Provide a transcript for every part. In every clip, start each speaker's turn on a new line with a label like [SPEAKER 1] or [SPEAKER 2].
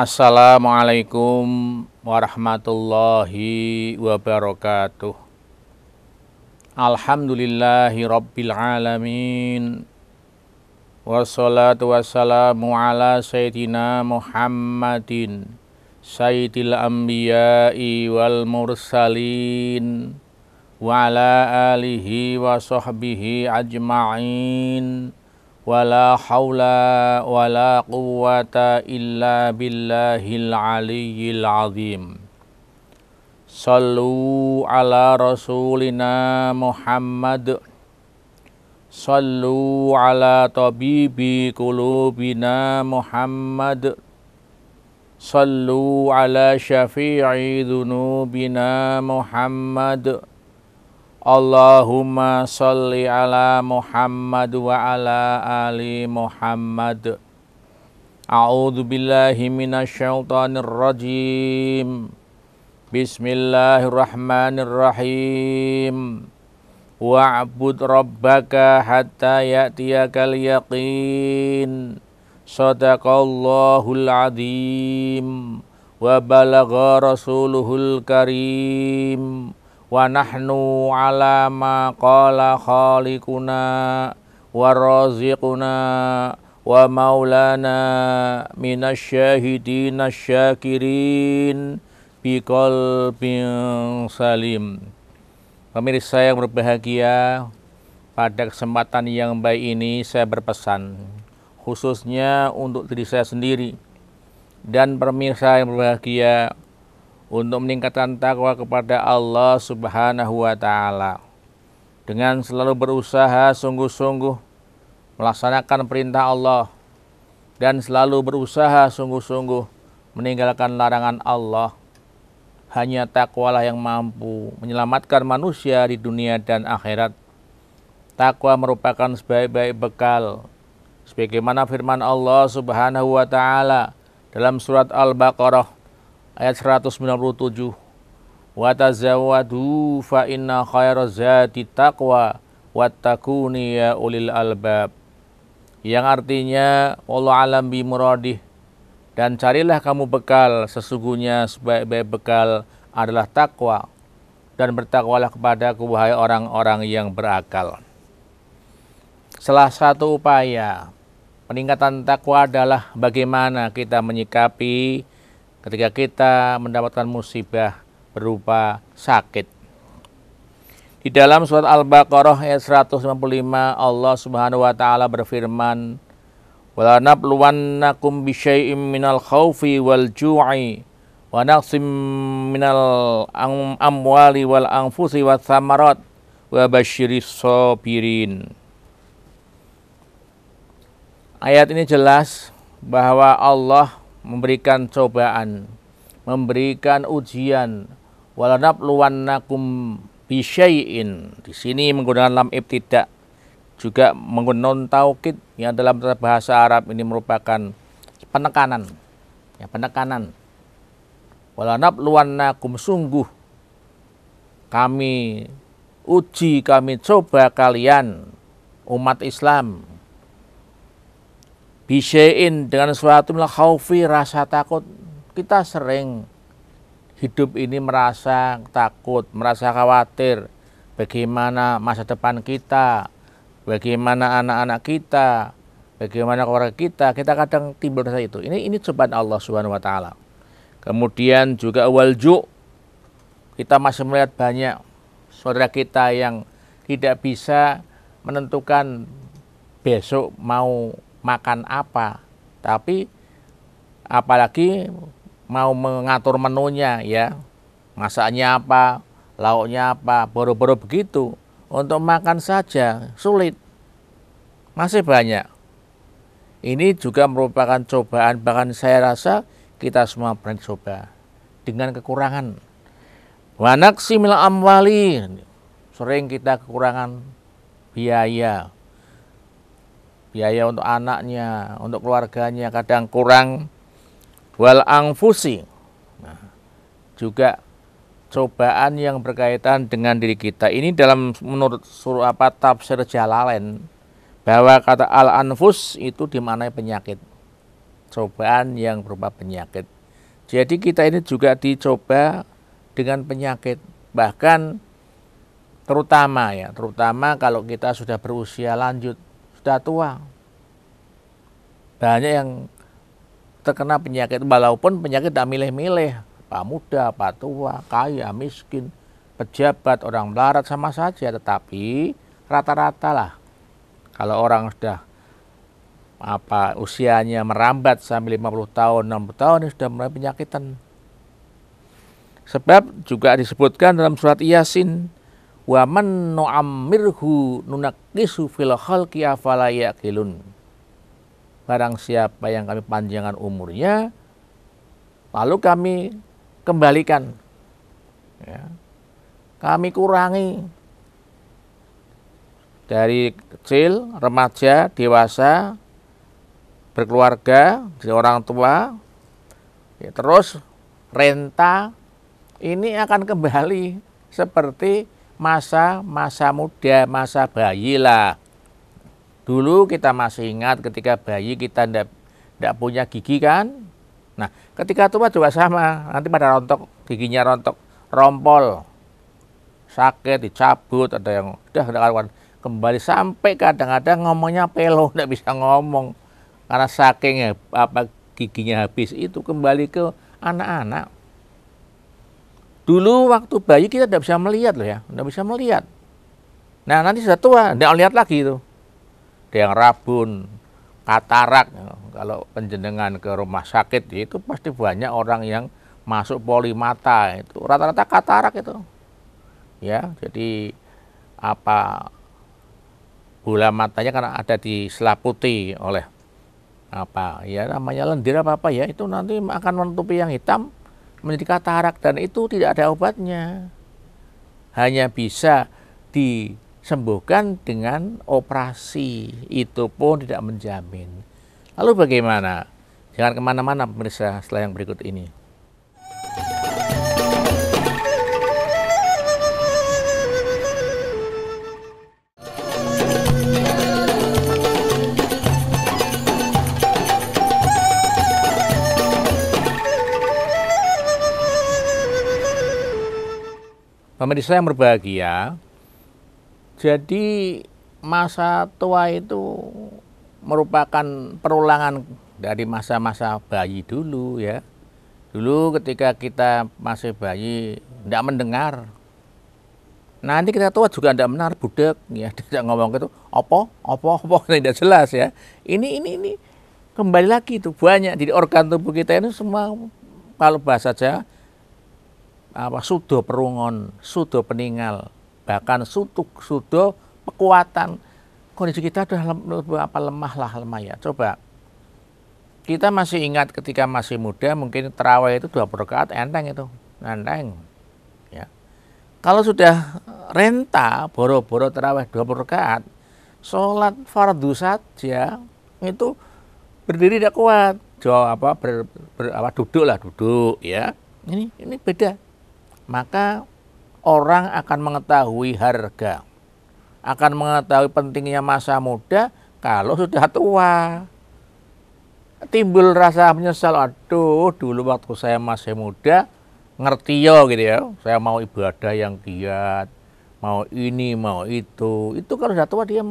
[SPEAKER 1] Assalamualaikum warahmatullahi wabarakatuh. Alhamdulillahi rabbil alamin. Wassalatu wassalamu ala sayyidina Muhammadin sayyidil anbiya'i wal mursalin wa ala alihi wa sahbihi ajma'in. ولا حول ولا قوة إلا بالله العلي العظيم صلوا على رسولنا محمد صلوا على طبيب قلوبنا محمد صلوا على شفيع ذنوبنا محمد Allahumma salli ala Muhammad wa ala ali Muhammad. A'udzu billahi minasyaitonir rajim. Bismillahirrahmanirrahim. Wa'bud rabbaka hatta ya'tiyakal yaqin. Sadaqallahul azim. Wa balagha rasuluhul karim wa nahnu ala ma qala khaliquna wa raziquna wa maulana minasyahidin syakirin biqalbin salim Pemirsa yang berbahagia pada kesempatan yang baik ini saya berpesan khususnya untuk diri saya sendiri dan pemirsa yang berbahagia untuk meningkatkan takwa kepada Allah Subhanahu wa taala. Dengan selalu berusaha sungguh-sungguh melaksanakan perintah Allah dan selalu berusaha sungguh-sungguh meninggalkan larangan Allah. Hanya takwalah yang mampu menyelamatkan manusia di dunia dan akhirat. Takwa merupakan sebaik-baik bekal sebagaimana firman Allah Subhanahu wa taala dalam surat Al-Baqarah ayat 197 wa tazawwadu fa inna khairaz zati taqwa wattaquni ya ulil albab yang artinya Allah alam bi muradih dan carilah kamu bekal sesungguhnya sebaik-baik bekal adalah takwa dan bertakwalah kepada wahai orang-orang yang berakal salah satu upaya peningkatan takwa adalah bagaimana kita menyikapi ketika kita mendapatkan musibah berupa sakit. Di dalam surat Al-Baqarah ayat 155 Allah Subhanahu wa taala berfirman, "Wa lanabluwannakum bisyai'im minal khaufi wal ju'i wa naqsim minal amwali wal anfusi wat samarat wa basyiris sabirin." Ayat ini jelas bahwa Allah memberikan cobaan, memberikan ujian. Walanabluwannakum bisyai'in. Di sini menggunakan lam ibtidak juga menggunakan taukid yang dalam bahasa Arab ini merupakan penekanan. Ya, penekanan. Walanabluwannakum sungguh kami uji, kami coba kalian umat Islam bisein dengan suatu khaufi rasa takut kita sering hidup ini merasa takut merasa khawatir bagaimana masa depan kita bagaimana anak-anak kita bagaimana keluarga kita kita kadang timbul rasa itu ini ini cobaan Allah Subhanahu wa taala kemudian juga walju kita masih melihat banyak saudara kita yang tidak bisa menentukan besok mau makan apa, tapi apalagi mau mengatur menunya ya, masaknya apa, lauknya apa, boro-boro begitu. Untuk makan saja sulit, masih banyak. Ini juga merupakan cobaan, bahkan saya rasa kita semua pernah coba dengan kekurangan. Wanak simil amwali, sering kita kekurangan biaya, biaya untuk anaknya, untuk keluarganya kadang kurang wal angfusi. Nah, juga cobaan yang berkaitan dengan diri kita. Ini dalam menurut surah apa tafsir Jalalain bahwa kata al anfus itu dimanai penyakit. Cobaan yang berupa penyakit. Jadi kita ini juga dicoba dengan penyakit. Bahkan terutama ya, terutama kalau kita sudah berusia lanjut sudah tua. Banyak yang terkena penyakit, walaupun penyakit tidak milih-milih. Pak muda, pak tua, kaya, miskin, pejabat, orang melarat sama saja. Tetapi rata-rata lah kalau orang sudah apa usianya merambat sampai 50 tahun, 60 tahun ini sudah mulai penyakitan. Sebab juga disebutkan dalam surat Yasin wa man nu'ammirhu nunakkisu fil khalqi afala yaqilun barang siapa yang kami panjangkan umurnya lalu kami kembalikan ya. kami kurangi dari kecil, remaja, dewasa, berkeluarga, di orang tua, ya, terus renta, ini akan kembali seperti masa masa muda, masa bayi lah. Dulu kita masih ingat ketika bayi kita ndak ndak punya gigi kan? Nah, ketika tua juga sama. Nanti pada rontok, giginya rontok, rompol, sakit, dicabut, ada yang udah ada kawan Kembali sampai kadang-kadang ngomongnya pelo, ndak bisa ngomong karena saking apa giginya habis itu kembali ke anak-anak Dulu waktu bayi kita tidak bisa melihat loh ya, tidak bisa melihat. Nah nanti sudah tua, tidak lihat lagi itu. Ada yang rabun, katarak, kalau penjenengan ke rumah sakit ya itu pasti banyak orang yang masuk poli mata itu rata-rata katarak itu. Ya, jadi apa bola matanya karena ada di selaputi oleh apa ya namanya lendir apa apa ya itu nanti akan menutupi yang hitam menjadi katarak dan itu tidak ada obatnya. Hanya bisa disembuhkan dengan operasi. Itu pun tidak menjamin. Lalu bagaimana? Jangan kemana-mana pemirsa setelah yang berikut ini. Pemirsa yang berbahagia, jadi masa tua itu merupakan perulangan dari masa-masa bayi dulu ya. Dulu ketika kita masih bayi tidak mendengar. Nanti kita tua juga tidak benar budak, ya, tidak ngomong gitu, opo, opo, opo tidak jelas ya. Ini ini ini kembali lagi itu banyak jadi organ tubuh kita ini semua kalau bahasa Jawa apa sudo perungon, sudo peninggal bahkan sutuk sudo kekuatan kondisi kita sudah apa lemah lah lemah ya. Coba kita masih ingat ketika masih muda mungkin terawih itu dua rakaat enteng itu, enteng. Ya. Kalau sudah renta boro-boro terawih dua rakaat, sholat fardu saja itu berdiri tidak kuat, jauh apa ber, ber, apa duduk lah duduk ya. Ini ini beda maka orang akan mengetahui harga, akan mengetahui pentingnya masa muda kalau sudah tua. Timbul rasa menyesal, aduh dulu waktu saya masih muda, ngerti yo gitu ya, saya mau ibadah yang giat, mau ini, mau itu. Itu kalau sudah tua dia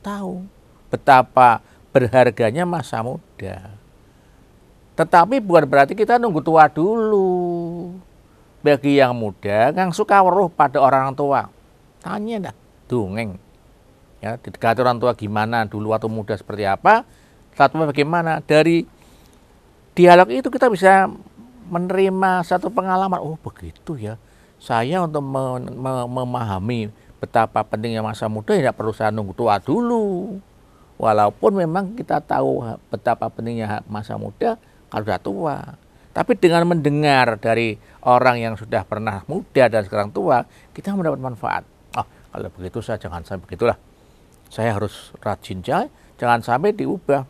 [SPEAKER 1] tahu betapa berharganya masa muda. Tetapi bukan berarti kita nunggu tua dulu bagi yang muda yang suka weruh pada orang tua tanya dah dongeng ya di dekat orang tua gimana dulu waktu muda seperti apa saat bagaimana dari dialog itu kita bisa menerima satu pengalaman oh begitu ya saya untuk memahami betapa pentingnya masa muda tidak perlu saya nunggu tua dulu walaupun memang kita tahu betapa pentingnya masa muda kalau sudah tua tapi dengan mendengar dari orang yang sudah pernah muda dan sekarang tua, kita mendapat manfaat. Oh, kalau begitu saya jangan sampai begitulah. Saya harus rajin jaya, jangan sampai diubah.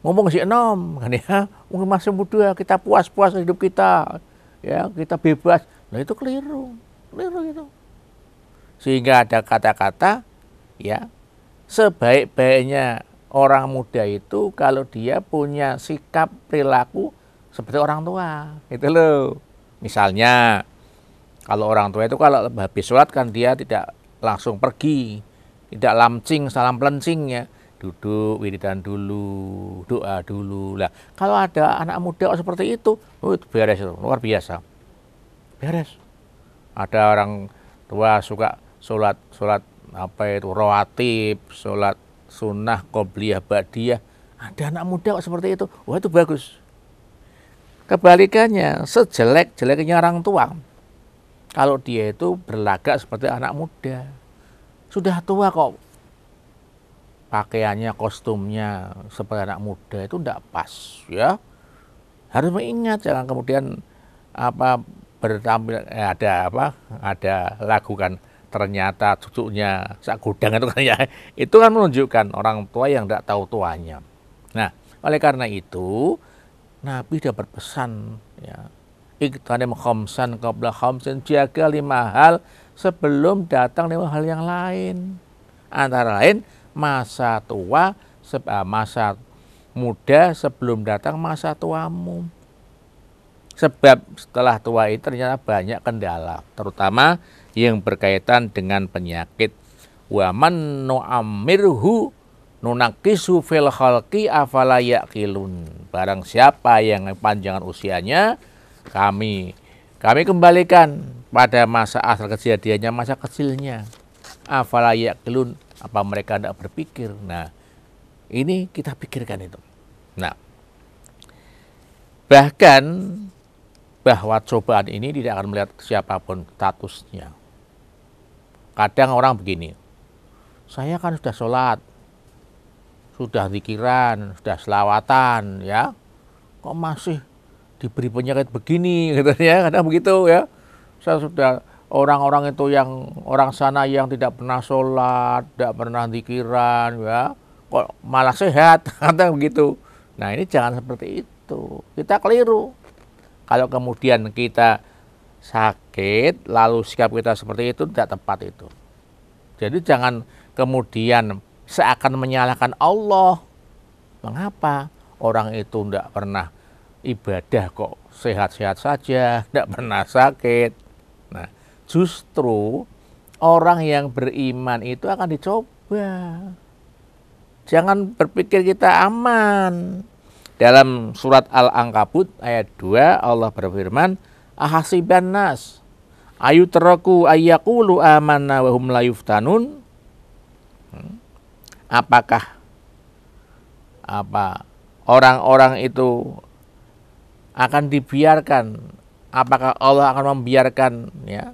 [SPEAKER 1] Ngomong si enom, kan ya, mungkin masih muda, kita puas-puas hidup kita, ya kita bebas. Nah itu keliru, keliru itu. Sehingga ada kata-kata, ya sebaik-baiknya orang muda itu kalau dia punya sikap perilaku seperti orang tua gitu loh misalnya kalau orang tua itu kalau habis sholat kan dia tidak langsung pergi tidak lamcing salam pelencing ya duduk wiridan dulu doa dulu lah kalau ada anak muda seperti itu oh, itu beres itu luar biasa beres ada orang tua suka sholat sholat apa itu rawatib sholat sunnah qobliyah ba'diyah ada anak muda seperti itu wah itu bagus Kebalikannya, sejelek-jeleknya orang tua, kalau dia itu berlagak seperti anak muda, sudah tua kok pakaiannya, kostumnya seperti anak muda itu tidak pas, ya. Harus mengingat jangan kemudian apa bertampil eh, ada apa ada lagu kan ternyata cucunya sak gudang itu kan ya itu kan menunjukkan orang tua yang tidak tahu tuanya. Nah, oleh karena itu Nabi dapat pesan ya. Iktanim khamsan qabla khomsan jaga lima hal sebelum datang lima hal yang lain. Antara lain masa tua ah, masa muda sebelum datang masa tuamu. Sebab setelah tua itu ternyata banyak kendala, terutama yang berkaitan dengan penyakit. Wa man nunakisu fil khalqi afala yaqilun. Barang siapa yang panjangan usianya kami kami kembalikan pada masa asal kejadiannya, masa kecilnya. Afala yaqilun, apa mereka tidak berpikir? Nah, ini kita pikirkan itu. Nah, bahkan bahwa cobaan ini tidak akan melihat siapapun statusnya. Kadang orang begini, saya kan sudah sholat, sudah dikiran sudah selawatan ya. Kok masih diberi penyakit begini gitu ya, kadang begitu ya. Saya sudah orang-orang itu yang orang sana yang tidak pernah sholat, tidak pernah dikiran ya, kok malah sehat, kadang begitu. Nah ini jangan seperti itu, kita keliru. Kalau kemudian kita sakit, lalu sikap kita seperti itu tidak tepat itu. Jadi jangan kemudian seakan menyalahkan Allah. Mengapa orang itu tidak pernah ibadah kok sehat-sehat saja, tidak pernah sakit. Nah, justru orang yang beriman itu akan dicoba. Jangan berpikir kita aman. Dalam surat Al-Ankabut ayat 2 Allah berfirman, "Ahasiban nas ayutraku ayyaqulu amanna wa hum la yuftanun?" Hmm apakah apa orang-orang itu akan dibiarkan apakah Allah akan membiarkan ya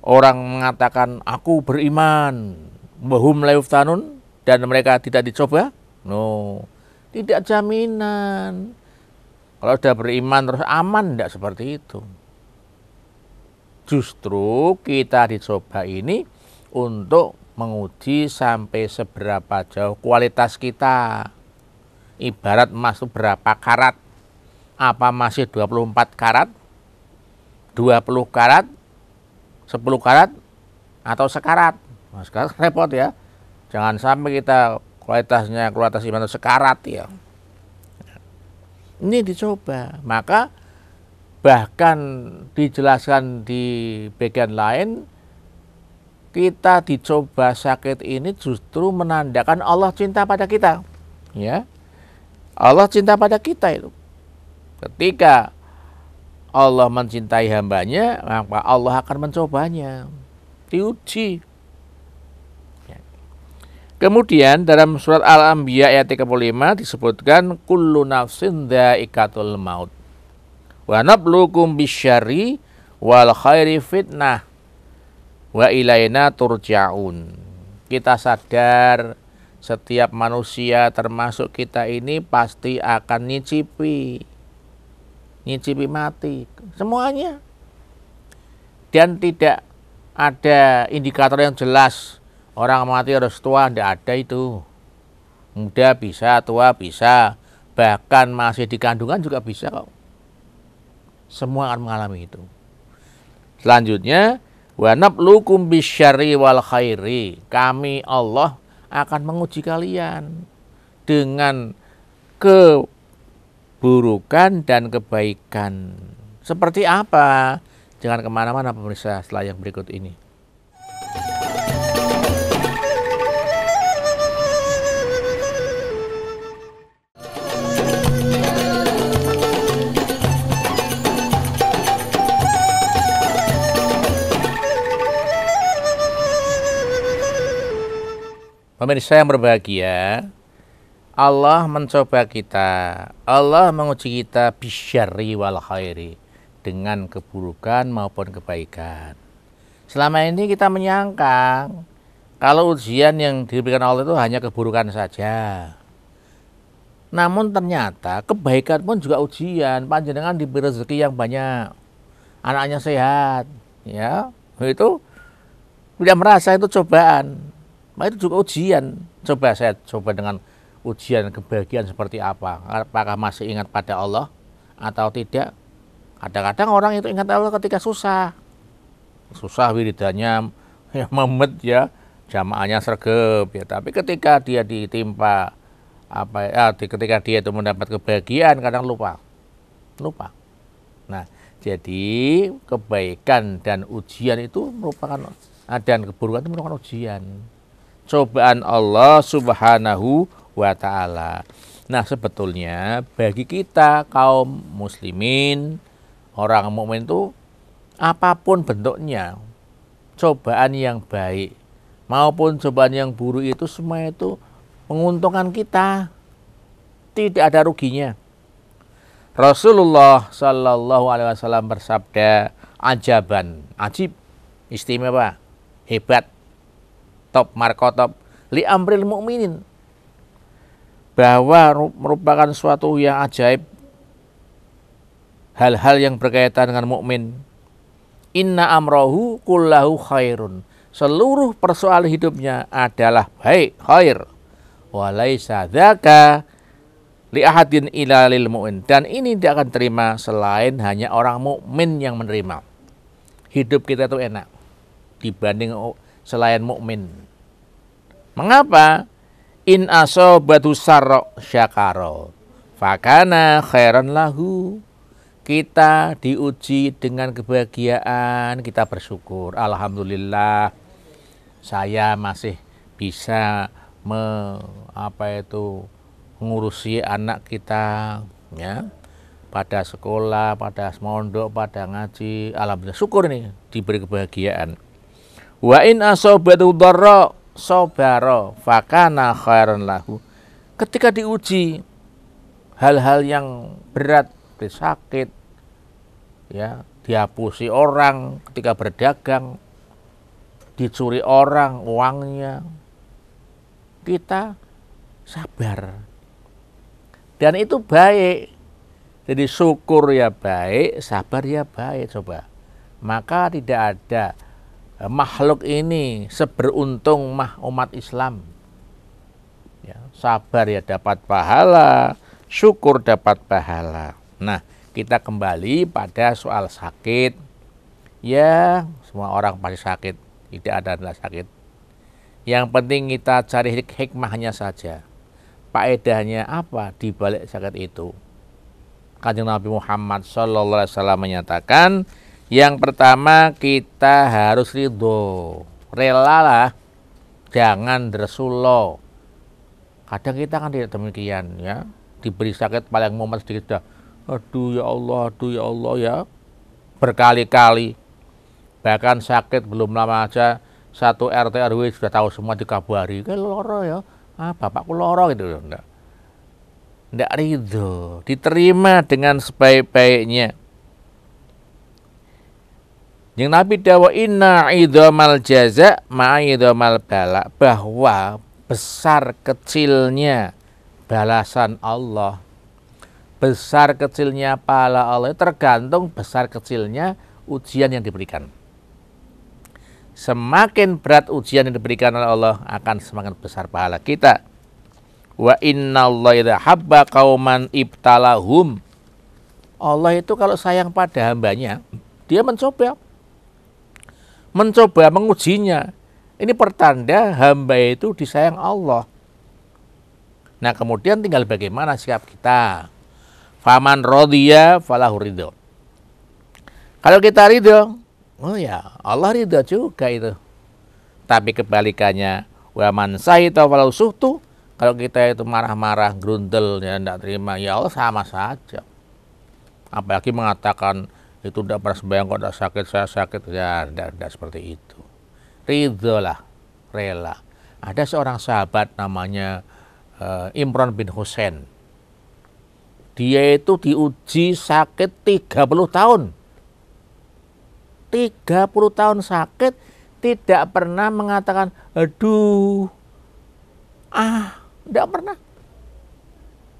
[SPEAKER 1] orang mengatakan aku beriman bahum layuftanun dan mereka tidak dicoba no tidak jaminan kalau sudah beriman terus aman tidak seperti itu justru kita dicoba ini untuk menguji sampai seberapa jauh kualitas kita. Ibarat emas itu berapa karat? Apa masih 24 karat? 20 karat? 10 karat? Atau sekarat? Nah, sekarang repot ya. Jangan sampai kita kualitasnya kualitas iman itu sekarat ya. Ini dicoba. Maka bahkan dijelaskan di bagian lain kita dicoba sakit ini justru menandakan Allah cinta pada kita. Ya. Allah cinta pada kita itu. Ketika Allah mencintai hambanya, maka Allah akan mencobanya. Diuji. Ya. Kemudian dalam surat Al-Anbiya ayat 35 disebutkan kullu nafsin dhaikatul maut. Wa nabluukum bisyari wal khairi fitnah wa ilaina turja'un. Kita sadar setiap manusia termasuk kita ini pasti akan nyicipi nyicipi mati semuanya dan tidak ada indikator yang jelas orang mati harus tua tidak ada itu muda bisa tua bisa bahkan masih di kandungan juga bisa kok semua akan mengalami itu selanjutnya Wa nablukum bisyari wal khairi. Kami Allah akan menguji kalian dengan keburukan dan kebaikan. Seperti apa? Jangan kemana-mana pemirsa setelah yang berikut ini. Pemirsa yang berbahagia, Allah mencoba kita, Allah menguji kita bisyari wal khairi dengan keburukan maupun kebaikan. Selama ini kita menyangka kalau ujian yang diberikan Allah itu hanya keburukan saja. Namun ternyata kebaikan pun juga ujian. Panjenengan diberi rezeki yang banyak, anaknya sehat, ya itu tidak merasa itu cobaan maka nah, itu juga ujian. Coba saya coba dengan ujian kebahagiaan seperti apa. Apakah masih ingat pada Allah atau tidak? Kadang-kadang orang itu ingat Allah ketika susah. Susah wiridannya ya memet ya jamaahnya sergap ya. Tapi ketika dia ditimpa apa ya, ah, ketika dia itu mendapat kebahagiaan kadang lupa. Lupa. Nah, jadi kebaikan dan ujian itu merupakan ah, dan keburukan itu merupakan ujian cobaan Allah Subhanahu wa taala. Nah, sebetulnya bagi kita kaum muslimin, orang mukmin itu apapun bentuknya, cobaan yang baik maupun cobaan yang buruk itu semua itu menguntungkan kita. Tidak ada ruginya. Rasulullah Shallallahu Alaihi Wasallam bersabda, ajaban, ajib, istimewa, hebat, markotob markotob li amril mukminin bahwa merupakan suatu yang ajaib hal-hal yang berkaitan dengan mukmin inna amrohu kullahu khairun seluruh persoal hidupnya adalah baik khair walaisa dzaka li ahadin ila lil mu'min dan ini tidak akan terima selain hanya orang mukmin yang menerima hidup kita itu enak dibanding selain mukmin Mengapa? In batu sarok syakaro. Fakana khairan lahu. Kita diuji dengan kebahagiaan, kita bersyukur. Alhamdulillah saya masih bisa me, apa itu ngurusi anak kita ya pada sekolah, pada mondok, pada ngaji, alhamdulillah syukur nih diberi kebahagiaan. Wa in batu darra sobaro fakana khairan lahu ketika diuji hal-hal yang berat sakit ya dihapusi orang ketika berdagang dicuri orang uangnya kita sabar dan itu baik jadi syukur ya baik sabar ya baik coba maka tidak ada Eh, makhluk ini seberuntung mah umat Islam. Ya, sabar ya dapat pahala, syukur dapat pahala. Nah, kita kembali pada soal sakit. Ya, semua orang pasti sakit. Tidak ada yang sakit. Yang penting kita cari hikmahnya saja. Faedahnya apa di balik sakit itu? Kanjeng Nabi Muhammad Shallallahu Alaihi Wasallam menyatakan, yang pertama kita harus ridho, relalah, jangan dresulo. Kadang kita kan tidak demikian ya, diberi sakit paling momen sedikit dah. Aduh ya Allah, aduh ya Allah ya, berkali-kali. Bahkan sakit belum lama aja satu RT RW sudah tahu semua dikabari, kayak loro ya, ah bapakku loro gitu Tidak Ndak ridho, diterima dengan sebaik-baiknya yang Nabi dawa inna idhamal jaza ma'idomal bala bahwa besar kecilnya balasan Allah besar kecilnya pahala Allah tergantung besar kecilnya ujian yang diberikan. Semakin berat ujian yang diberikan oleh Allah akan semakin besar pahala kita. Wa inna Allah habba kauman ibtalahum. Allah itu kalau sayang pada hambanya, dia mencoba mencoba mengujinya. Ini pertanda hamba itu disayang Allah. Nah kemudian tinggal bagaimana sikap kita. Faman rodiya falahu ridho. Kalau kita ridho, oh ya Allah ridho juga itu. Tapi kebalikannya, waman sahita falahu suhtu. Kalau kita itu marah-marah, gerundel, ya tidak terima, ya Allah sama saja. Apalagi mengatakan itu tidak pernah sembahyang kok tidak sakit saya sakit ya tidak, tidak seperti itu ridho lah rela ada seorang sahabat namanya uh, Imran bin Husain dia itu diuji sakit 30 tahun 30 tahun sakit tidak pernah mengatakan aduh ah tidak pernah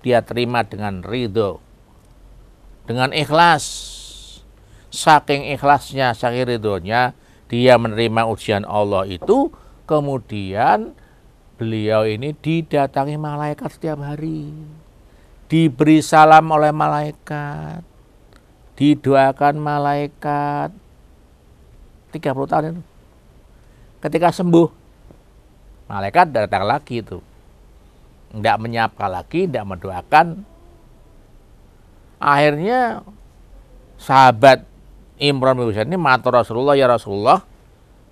[SPEAKER 1] dia terima dengan ridho dengan ikhlas saking ikhlasnya, saking ridhonya, dia menerima ujian Allah itu, kemudian beliau ini didatangi malaikat setiap hari. Diberi salam oleh malaikat. Didoakan malaikat. 30 tahun itu. Ketika sembuh, malaikat datang lagi itu. Tidak menyapa lagi, tidak mendoakan. Akhirnya sahabat Imran bin Husain ini matur Rasulullah ya Rasulullah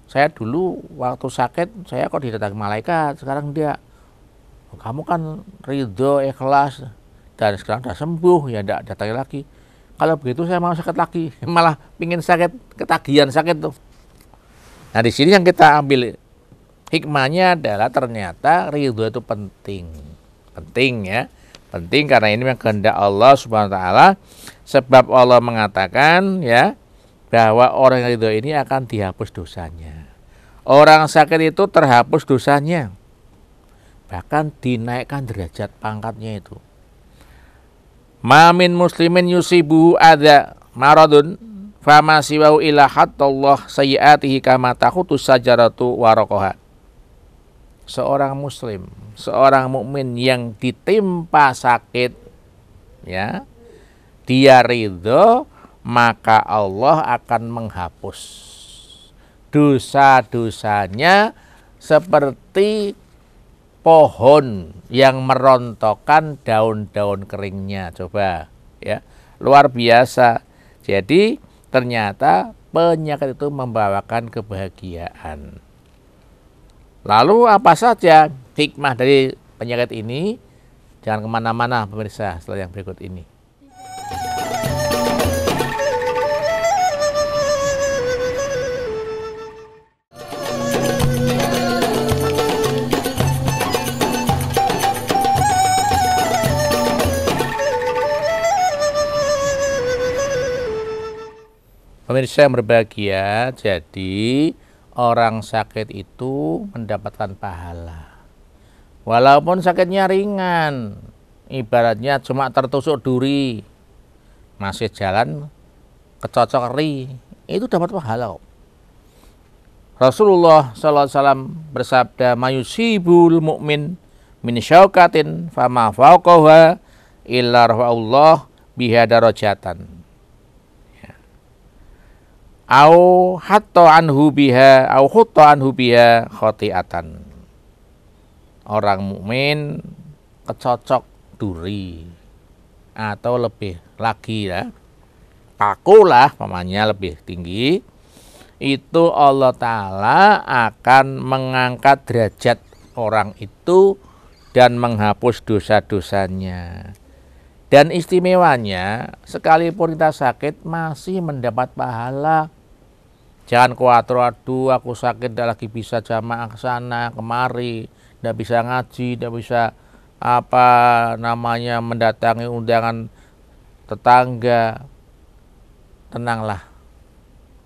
[SPEAKER 1] saya dulu waktu sakit saya kok didatangi malaikat sekarang dia oh, kamu kan ridho ikhlas dan sekarang sudah sembuh ya tidak datangi lagi kalau begitu saya mau sakit lagi malah pingin sakit ketagihan sakit tuh nah di sini yang kita ambil hikmahnya adalah ternyata ridho itu penting penting ya penting karena ini yang kehendak Allah subhanahu wa ta'ala sebab Allah mengatakan ya bahwa orang yang ridho ini akan dihapus dosanya. Orang sakit itu terhapus dosanya. Bahkan dinaikkan derajat pangkatnya itu. Mamin muslimin yusibu ada maradun fama siwau ila hattallah sayyiatihi kama tahutus sajaratu warokoha. Seorang muslim, seorang mukmin yang ditimpa sakit ya, dia ridho maka Allah akan menghapus dosa-dosanya seperti pohon yang merontokkan daun-daun keringnya. Coba ya, luar biasa. Jadi ternyata penyakit itu membawakan kebahagiaan. Lalu apa saja hikmah dari penyakit ini? Jangan kemana-mana pemirsa setelah yang berikut ini. Pemirsa yang berbahagia, jadi orang sakit itu mendapatkan pahala. Walaupun sakitnya ringan, ibaratnya cuma tertusuk duri, masih jalan kecocok ri, itu dapat pahala. Rasulullah SAW bersabda, Mayusibul mu'min min syaukatin fama fauqaha illa Allah biha darajatan au hatta anhu biha au hatta anhu biha khotiatan orang mukmin kecocok duri atau lebih lagi ya pakulah pamannya lebih tinggi itu Allah Ta'ala akan mengangkat derajat orang itu dan menghapus dosa-dosanya. Dan istimewanya, sekalipun kita sakit, masih mendapat pahala. Jangan khawatir, aduh aku sakit, tidak lagi bisa jamaah ke sana, kemari, tidak bisa ngaji, tidak bisa apa namanya mendatangi undangan tetangga. Tenanglah,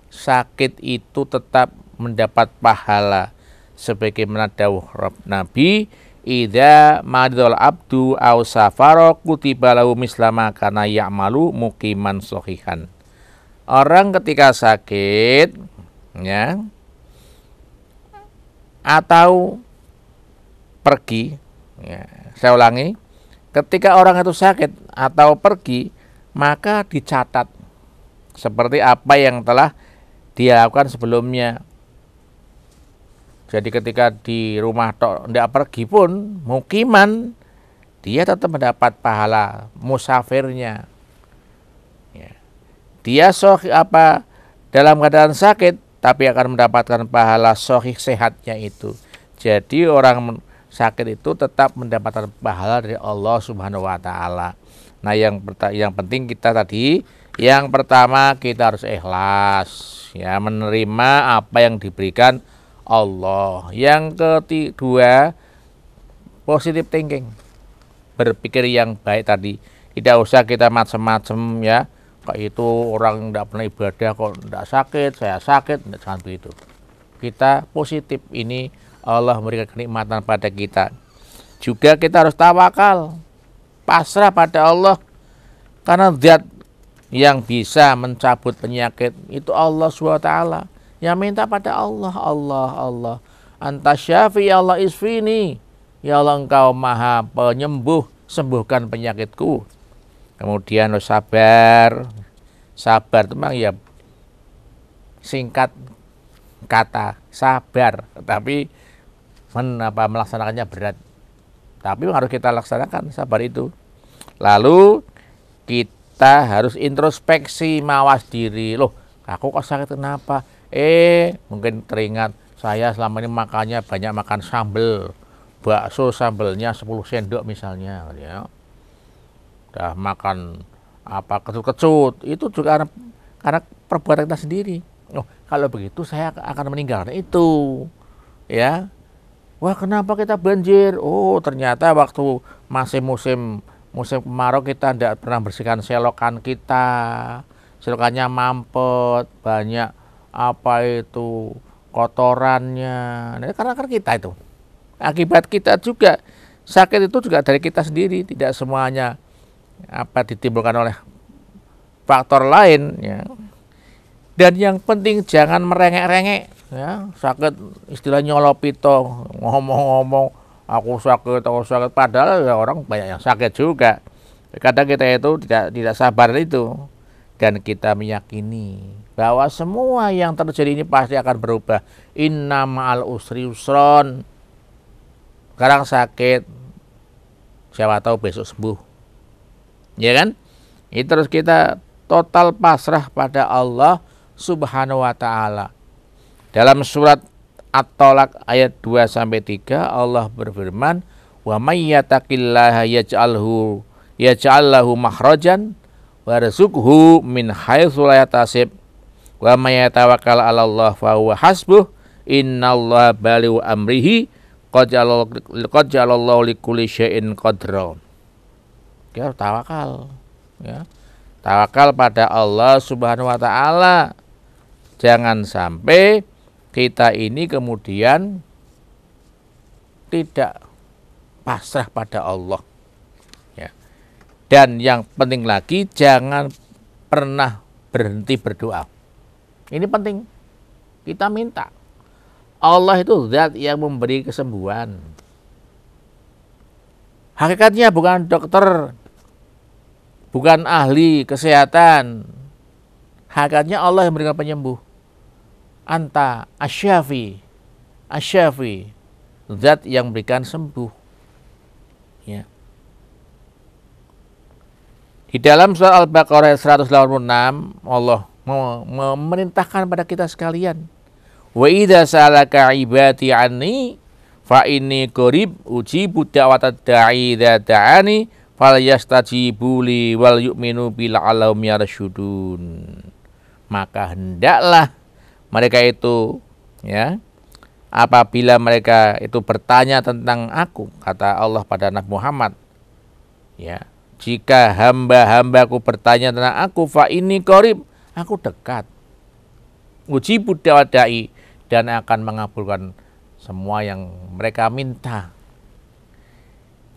[SPEAKER 1] sakit itu tetap mendapat pahala sebagaimana dawuh Nabi Ida madol abdu au safaro kutiba lahu mislama karena ya'malu mukiman sohihan. Orang ketika sakit ya atau pergi ya, saya ulangi ketika orang itu sakit atau pergi maka dicatat seperti apa yang telah dia lakukan sebelumnya jadi ketika di rumah tok tidak pergi pun mukiman dia tetap mendapat pahala musafirnya. Ya. Dia soh apa dalam keadaan sakit tapi akan mendapatkan pahala sohi sehatnya itu. Jadi orang sakit itu tetap mendapatkan pahala dari Allah Subhanahu wa taala. Nah, yang yang penting kita tadi yang pertama kita harus ikhlas ya menerima apa yang diberikan Allah. Yang kedua, positif thinking. Berpikir yang baik tadi. Tidak usah kita macam-macam ya. Kok itu orang tidak pernah ibadah kok tidak sakit, saya sakit, tidak jangan itu. Kita positif ini Allah memberikan kenikmatan pada kita. Juga kita harus tawakal, pasrah pada Allah. Karena zat yang bisa mencabut penyakit itu Allah SWT Ya minta pada Allah, Allah, Allah. syafi ya Allah isfini. Ya Allah engkau maha penyembuh, sembuhkan penyakitku. Kemudian lo sabar. Sabar itu memang ya singkat kata sabar, tapi men, apa, melaksanakannya berat. Tapi harus kita laksanakan sabar itu. Lalu kita harus introspeksi, mawas diri. Loh, aku kok sakit kenapa? Eh, mungkin teringat saya selama ini makannya banyak makan sambel. Bakso sambelnya 10 sendok misalnya gitu ya. Dah makan apa kecut-kecut, itu juga karena, karena perbuatan kita sendiri. Oh, kalau begitu saya akan meninggalkan itu. Ya. Wah, kenapa kita banjir? Oh, ternyata waktu masih musim musim kemarau kita tidak pernah bersihkan selokan kita selokannya mampet banyak apa itu kotorannya. Nah, karena kan kita itu. Akibat kita juga sakit itu juga dari kita sendiri, tidak semuanya apa ditimbulkan oleh faktor lain ya. Dan yang penting jangan merengek-rengek ya, sakit istilahnya nyolopito, ngomong-ngomong aku sakit, aku sakit padahal ya orang banyak yang sakit juga. Kadang kita itu tidak tidak sabar itu dan kita meyakini bahwa semua yang terjadi ini pasti akan berubah. Inna ma'al usri usron. Sekarang sakit, siapa tahu besok sembuh. Ya kan? Ini terus kita total pasrah pada Allah Subhanahu wa taala. Dalam surat At-Talak ayat 2 sampai 3 Allah berfirman, "Wa may yattaqillaha yaj'alhu ya makhrajan warzuqhu min haitsu la yatasib wa may yatawakkal 'ala Allah fa huwa hasbuh innallaha baliw amrihi qad ja'alallahu likulli syai'in qadra ya tawakal ya tawakal pada Allah Subhanahu wa taala jangan sampai kita ini kemudian tidak pasrah pada Allah dan yang penting lagi, jangan pernah berhenti berdoa. Ini penting. Kita minta. Allah itu zat yang memberi kesembuhan. Hakikatnya bukan dokter, bukan ahli kesehatan. Hakikatnya Allah yang memberikan penyembuh. Anta asyafi, asyafi, zat yang memberikan sembuh. Ya. Di dalam surat Al-Baqarah 186 Allah memerintahkan pada kita sekalian. Wa idza salaka ibati anni fa inni qarib ujibu da'watad da'i idza da'ani yastajibu li wal yu'minu bil alam yarsyudun. Maka hendaklah mereka itu ya apabila mereka itu bertanya tentang aku kata Allah pada Nabi Muhammad ya jika hamba-hambaku bertanya tentang aku, fa ini korib, aku dekat. Uji Buddha dan akan mengabulkan semua yang mereka minta.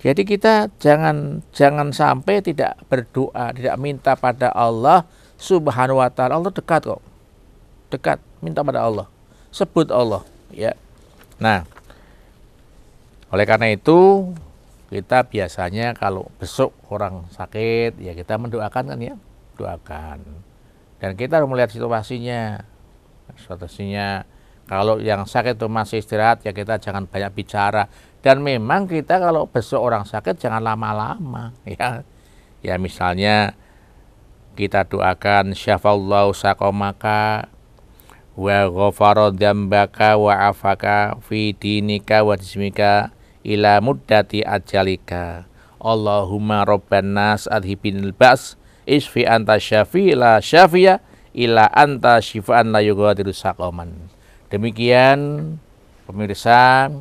[SPEAKER 1] Jadi kita jangan jangan sampai tidak berdoa, tidak minta pada Allah Subhanahu wa taala. Allah dekat kok. Dekat, minta pada Allah. Sebut Allah, ya. Nah, oleh karena itu kita biasanya kalau besok orang sakit ya kita mendoakan kan ya doakan dan kita harus melihat situasinya situasinya kalau yang sakit itu masih istirahat ya kita jangan banyak bicara dan memang kita kalau besok orang sakit jangan lama-lama ya ya misalnya kita doakan syafallahu sakomaka wa ghafara dzambaka wa afaka fi dinika wa jismika ila muddati ajalika Allahumma rabban nas adhibinil ba's isfi anta syafi la syafiya ila anta syifaan la yugadiru saqaman demikian pemirsa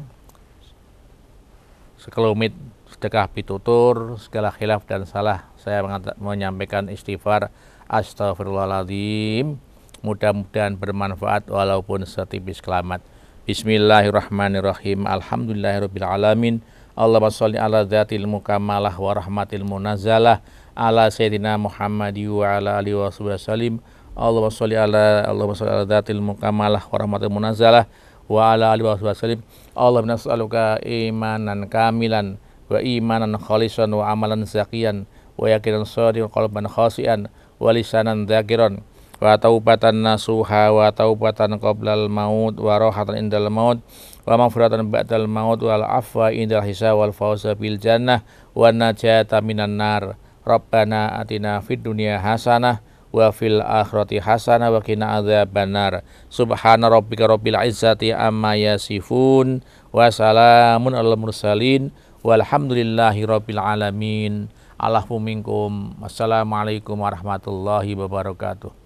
[SPEAKER 1] sekelumit sedekah pitutur segala khilaf dan salah saya menyampaikan istighfar astagfirullahaladzim mudah-mudahan bermanfaat walaupun setipis kelamat Bismillahirrahmanirrahim. Alhamdulillahirabbil alamin. Allahumma sholli ala dzatil mukamalah wa rahmatil munazalah ala sayyidina Muhammadi wa ala alihi wa sallim. Allahumma sholli ala Allahumma sholli ala dzatil mukamalah wa rahmatil munazalah wa ala alihi wa sallim. Allahumma nas'aluka imanan kamilan wa imanan khalisan wa amalan zakiyan wa yaqinan shadiqan qalban khasian wa lisanan dzakiran wa taubatan nasuha wa taubatan qoblal maut wa rohatan indal maut wa mafuratan ba'dal maut wal afwa indal hisa wal fawza bil jannah wa najata minan nar rabbana atina fid dunia hasanah wa fil akhirati hasanah wa qina adzabannar subhana rabbika rabbil izzati amma yasifun wa salamun alal mursalin walhamdulillahi rabbil alamin Allahumma minkum. Assalamualaikum warahmatullahi wabarakatuh.